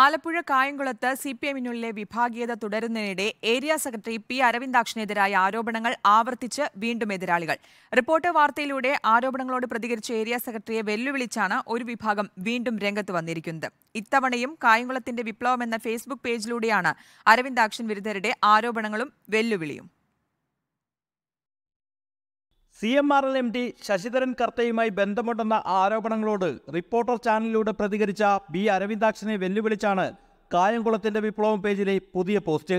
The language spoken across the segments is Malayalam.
ആലപ്പുഴ കായംകുളത്ത് സി പി എമ്മിനുള്ളിലെ വിഭാഗീയത തുടരുന്നതിനിടെ ഏരിയ സെക്രട്ടറി പി അരവിന്ദാക്ഷനെതിരായ ആരോപണങ്ങൾ ആവർത്തിച്ച് വീണ്ടും എതിരാളികൾ റിപ്പോർട്ട് വാർത്തയിലൂടെ ആരോപണങ്ങളോട് പ്രതികരിച്ച ഏരിയ സെക്രട്ടറിയെ വെല്ലുവിളിച്ചാണ് ഒരു വിഭാഗം വീണ്ടും രംഗത്ത് വന്നിരിക്കുന്നത് ഇത്തവണയും കായംകുളത്തിന്റെ വിപ്ലവം എന്ന ഫേസ്ബുക്ക് പേജിലൂടെയാണ് അരവിന്ദാക്ഷൻ വിരുദ്ധരുടെ ആരോപണങ്ങളും വെല്ലുവിളിയും C M R L M D Sasidharan കർത്തയുമായി ബന്ധമുണ്ടെന്ന ആരോപണങ്ങളോട് റിപ്പോർട്ടർ ചാനലിലൂടെ പ്രതികരിച്ച ബി അരവിന്ദാക്ഷനെ വെല്ലുവിളിച്ചാണ് കായംകുളത്തിന്റെ വിപ്ലവം പേജിലെ പുതിയ പോസ്റ്റ്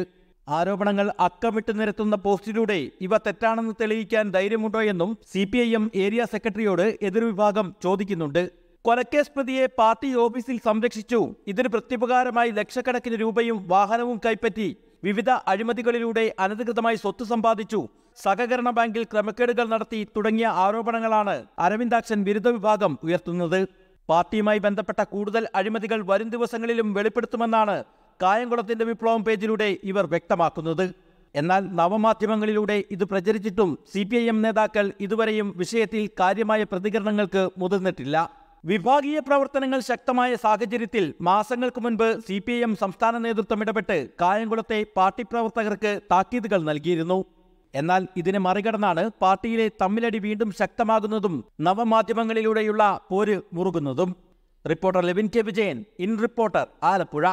ആരോപണങ്ങൾ അക്കമിട്ട് നിരത്തുന്ന പോസ്റ്റിലൂടെ ഇവ തെറ്റാണെന്ന് തെളിയിക്കാൻ ധൈര്യമുണ്ടോ എന്നും C P I M area സെക്രട്ടറിയോട് എതിർവിഭാഗം ചോദിക്കുന്നുണ്ട് കൊലക്കേസ് പ്രതിയെ പാർട്ടി ഓഫീസിൽ സംരക്ഷിച്ചു ഇതിന് പ്രത്യുപകാരമായി ലക്ഷക്കണക്കിന് രൂപയും വാഹനവും കൈപ്പറ്റി വിവിധ അഴിമതികളിലൂടെ അനധികൃതമായി സ്വത്ത് സമ്പാദിച്ചു സഹകരണ ബാങ്കിൽ ക്രമക്കേടുകൾ നടത്തി തുടങ്ങിയ ആരോപണങ്ങളാണ് അരവിന്ദാക്ഷൻ വിരുദ്ധ വിഭാഗം ഉയർത്തുന്നത് പാർട്ടിയുമായി ബന്ധപ്പെട്ട കൂടുതൽ അഴിമതികൾ വരും ദിവസങ്ങളിലും വെളിപ്പെടുത്തുമെന്നാണ് കായംകുളത്തിന്റെ വിപ്ലവം പേജിലൂടെ ഇവർ വ്യക്തമാക്കുന്നത് എന്നാൽ നവമാധ്യമങ്ങളിലൂടെ ഇത് പ്രചരിച്ചിട്ടും സി പി ഐ എം നേതാക്കൾ ഇതുവരെയും വിഷയത്തിൽ കാര്യമായ പ്രതികരണങ്ങൾക്ക് മുതിർന്നിട്ടില്ല വിഭാഗീയ പ്രവർത്തനങ്ങൾ ശക്തമായ സാഹചര്യത്തിൽ മാസങ്ങൾക്ക് മുൻപ് സി പി ഐ എം സംസ്ഥാന നേതൃത്വം ഇടപെട്ട് കായംകുളത്തെ പാർട്ടി പ്രവർത്തകർക്ക് താക്കീതുകൾ നൽകിയിരുന്നു എന്നാൽ ഇതിനെ മറികടന്നാണ് പാർട്ടിയിലെ തമ്മിലടി വീണ്ടും ശക്തമാകുന്നതും നവമാധ്യമങ്ങളിലൂടെയുള്ള പോര് മുറുകുന്നതും reporter Levin K Vijayan in Reporter Alappuzha